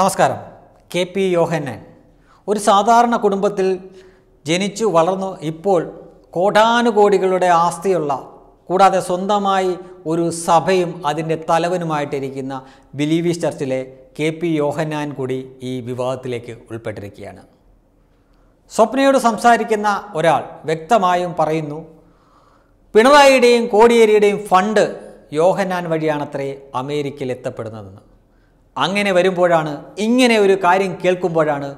നമസ്കാരം K P യോഹന്നാൻ ഒരു സാധാരണ കുടുംബത്തിൽ ജനിച്ചു വളർന്നു ഇപ്പോൾ കോടാനുകോടികളുടെ ആസ്തിയുള്ള കൂടാതെ സ്വന്തമായി ഒരു സഭയും അതിൻ്റെ തലവനുമായിട്ടിരിക്കുന്ന ബിലീവീസ് ചർച്ചിലെ കെ പി യോഹന്നാൻ കൂടി ഈ വിവാദത്തിലേക്ക് ഉൾപ്പെട്ടിരിക്കുകയാണ് സ്വപ്നയോട് സംസാരിക്കുന്ന ഒരാൾ വ്യക്തമായും പറയുന്നു പിണറായിയുടെയും കോടിയേരിയുടെയും ഫണ്ട് യോഹന്നാൻ വഴിയാണത്രേ അമേരിക്കയിൽ എത്തപ്പെടുന്നതെന്ന് അങ്ങനെ വരുമ്പോഴാണ് ഇങ്ങനെ ഒരു കാര്യം കേൾക്കുമ്പോഴാണ്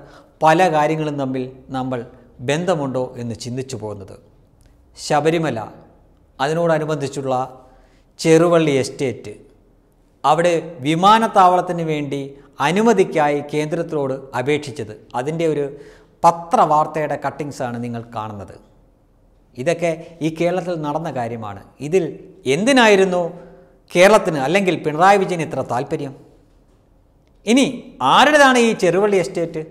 പല കാര്യങ്ങളും തമ്മിൽ നമ്മൾ ബന്ധമുണ്ടോ എന്ന് ചിന്തിച്ചു പോകുന്നത് ശബരിമല അതിനോടനുബന്ധിച്ചുള്ള ചെറുവള്ളി എസ്റ്റേറ്റ് അവിടെ വിമാനത്താവളത്തിന് വേണ്ടി അനുമതിക്കായി കേന്ദ്രത്തിനോട് അപേക്ഷിച്ചത് അതിൻ്റെ ഒരു പത്രവാർത്തയുടെ കട്ടിങ്സാണ് നിങ്ങൾ കാണുന്നത് ഇതൊക്കെ ഈ കേരളത്തിൽ നടന്ന കാര്യമാണ് ഇതിൽ എന്തിനായിരുന്നു കേരളത്തിന് അല്ലെങ്കിൽ പിണറായി വിജയന് ഇത്ര താല്പര്യം ഇനി ആരുടേതാണ് ഈ ചെറുവള്ളി എസ്റ്റേറ്റ്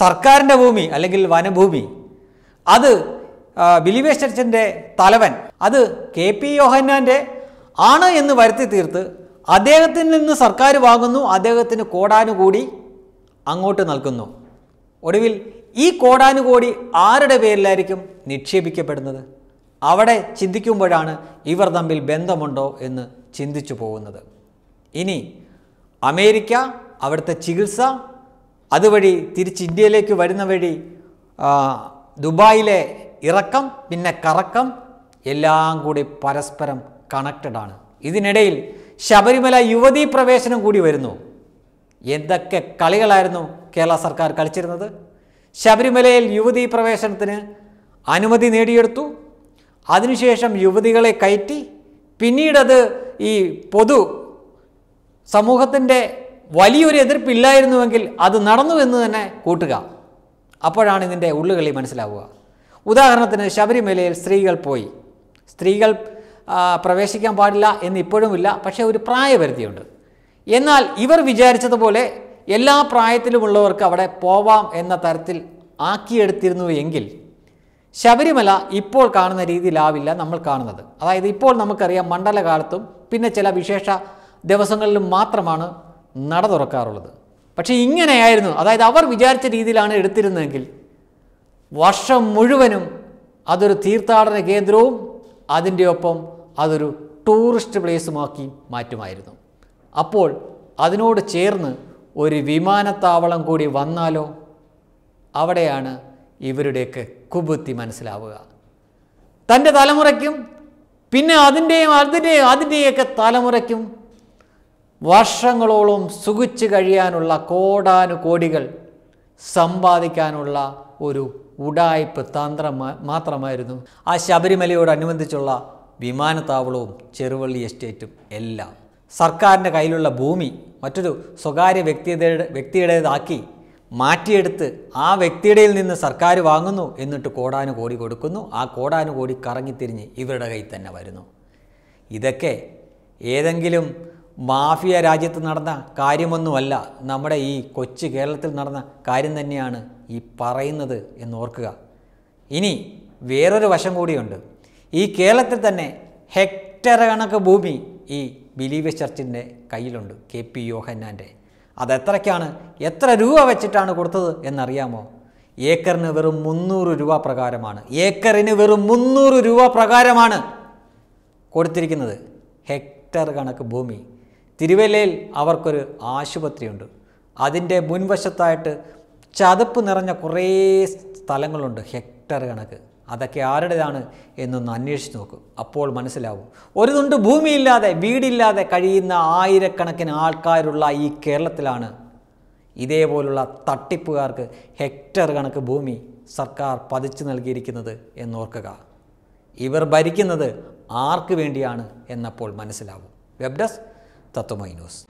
സർക്കാരിൻ്റെ ഭൂമി അല്ലെങ്കിൽ വനഭൂമി അത് ബിലിവേഷ് തലവൻ അത് കെ പി യോഹന്നാൻ്റെ ആണ് എന്ന് വരുത്തി തീർത്ത് അദ്ദേഹത്തിൽ നിന്ന് സർക്കാർ വാങ്ങുന്നു അദ്ദേഹത്തിന് കോടാനുകൂടി അങ്ങോട്ട് നൽകുന്നു ഒടുവിൽ ഈ കോടാനുകോടി ആരുടെ പേരിലായിരിക്കും നിക്ഷേപിക്കപ്പെടുന്നത് അവിടെ ചിന്തിക്കുമ്പോഴാണ് ഇവർ തമ്മിൽ ബന്ധമുണ്ടോ എന്ന് ചിന്തിച്ചു പോകുന്നത് ഇനി അമേരിക്ക അവിടുത്തെ ചികിത്സ അതുവഴി തിരിച്ച് ഇന്ത്യയിലേക്ക് വരുന്ന വഴി ദുബായിലെ ഇറക്കം പിന്നെ കറക്കം എല്ലാം കൂടി പരസ്പരം കണക്റ്റഡാണ് ഇതിനിടയിൽ ശബരിമല യുവതീ പ്രവേശനം കൂടി വരുന്നു എന്തൊക്കെ കളികളായിരുന്നു കേരള സർക്കാർ കളിച്ചിരുന്നത് ശബരിമലയിൽ യുവതീ പ്രവേശനത്തിന് അനുമതി നേടിയെടുത്തു അതിനുശേഷം യുവതികളെ കയറ്റി പിന്നീടത് ഈ പൊതു സമൂഹത്തിൻ്റെ വലിയൊരു എതിർപ്പില്ലായിരുന്നുവെങ്കിൽ അത് നടന്നു എന്ന് തന്നെ കൂട്ടുക അപ്പോഴാണ് ഇതിൻ്റെ ഉള്ളുകളി മനസ്സിലാവുക ഉദാഹരണത്തിന് ശബരിമലയിൽ സ്ത്രീകൾ പോയി സ്ത്രീകൾ പ്രവേശിക്കാൻ പാടില്ല എന്നിപ്പോഴുമില്ല പക്ഷേ ഒരു പ്രായപരിധിയുണ്ട് എന്നാൽ ഇവർ വിചാരിച്ചതുപോലെ എല്ലാ പ്രായത്തിലുമുള്ളവർക്ക് അവിടെ പോവാം എന്ന തരത്തിൽ ആക്കിയെടുത്തിരുന്നു എങ്കിൽ ശബരിമല ഇപ്പോൾ കാണുന്ന രീതിയിലാവില്ല നമ്മൾ കാണുന്നത് അതായത് ഇപ്പോൾ നമുക്കറിയാം മണ്ഡലകാലത്തും പിന്നെ ചില വിശേഷ ദിവസങ്ങളിലും മാത്രമാണ് നട തുറക്കാറുള്ളത് പക്ഷേ ഇങ്ങനെയായിരുന്നു അതായത് അവർ വിചാരിച്ച രീതിയിലാണ് എടുത്തിരുന്നതെങ്കിൽ വർഷം മുഴുവനും അതൊരു തീർത്ഥാടന കേന്ദ്രവും അതിൻ്റെ ഒപ്പം അതൊരു ടൂറിസ്റ്റ് പ്ലേസുമാക്കി മാറ്റുമായിരുന്നു അപ്പോൾ അതിനോട് ചേർന്ന് ഒരു വിമാനത്താവളം കൂടി വന്നാലോ അവിടെയാണ് ഇവരുടെയൊക്കെ കുബുത്തി മനസ്സിലാവുക തൻ്റെ തലമുറയ്ക്കും പിന്നെ അതിൻ്റെയും അതിൻ്റെയും അതിൻ്റെയൊക്കെ തലമുറയ്ക്കും വർഷങ്ങളോളം സുഖിച്ചു കഴിയാനുള്ള കോടാനുകോടികൾ സമ്പാദിക്കാനുള്ള ഒരു ഉടായ്പ് തന്ത്രം മാത്രമായിരുന്നു ആ ശബരിമലയോടനുബന്ധിച്ചുള്ള വിമാനത്താവളവും ചെറുവള്ളി എസ്റ്റേറ്റും എല്ലാം സർക്കാരിൻ്റെ കയ്യിലുള്ള ഭൂമി മറ്റൊരു സ്വകാര്യ വ്യക്തിയുടെ വ്യക്തിയുടേതാക്കി മാറ്റിയെടുത്ത് ആ വ്യക്തിയുടെ നിന്ന് സർക്കാർ വാങ്ങുന്നു എന്നിട്ട് കോടാനുകോടി കൊടുക്കുന്നു ആ കോടാനുകോടി കറങ്ങിത്തിരിഞ്ഞ് ഇവരുടെ കയ്യിൽ തന്നെ വരുന്നു ഇതൊക്കെ ഏതെങ്കിലും മാഫിയ രാജ്യത്ത് നടന്ന കാര്യമൊന്നുമല്ല നമ്മുടെ ഈ കൊച്ചു കേരളത്തിൽ നടന്ന കാര്യം തന്നെയാണ് ഈ പറയുന്നത് എന്ന് ഓർക്കുക ഇനി വേറൊരു വശം കൂടിയുണ്ട് ഈ കേരളത്തിൽ തന്നെ ഹെക്ടർ കണക്ക് ഭൂമി ഈ ബിലീവേഴ്സ് ചർച്ചിൻ്റെ കയ്യിലുണ്ട് കെ പി യോഹന്നാൻ്റെ അതെത്രയ്ക്കാണ് എത്ര രൂപ വെച്ചിട്ടാണ് കൊടുത്തത് എന്നറിയാമോ ഏക്കറിന് വെറും മുന്നൂറ് രൂപ പ്രകാരമാണ് ഏക്കറിന് വെറും മുന്നൂറ് രൂപ പ്രകാരമാണ് കൊടുത്തിരിക്കുന്നത് ഹെക്ടർ കണക്ക് ഭൂമി തിരുവല്ലയിൽ അവർക്കൊരു ആശുപത്രിയുണ്ട് അതിൻ്റെ മുൻവശത്തായിട്ട് ചതുപ്പ് നിറഞ്ഞ കുറേ സ്ഥലങ്ങളുണ്ട് ഹെക്ടർ കണക്ക് അതൊക്കെ ആരുടേതാണ് എന്നൊന്ന് അന്വേഷിച്ച് നോക്കും അപ്പോൾ മനസ്സിലാവും ഒരു തുണ്ട് ഭൂമിയില്ലാതെ വീടില്ലാതെ കഴിയുന്ന ആയിരക്കണക്കിന് ആൾക്കാരുള്ള ഈ കേരളത്തിലാണ് ഇതേപോലുള്ള തട്ടിപ്പുകാർക്ക് ഹെക്ടർ കണക്ക് ഭൂമി സർക്കാർ പതിച്ചു നൽകിയിരിക്കുന്നത് എന്നോർക്കുക ഇവർ ഭരിക്കുന്നത് ആർക്ക് വേണ്ടിയാണ് എന്നപ്പോൾ മനസ്സിലാവും വെബ് ഡെസ്ക് だと思います。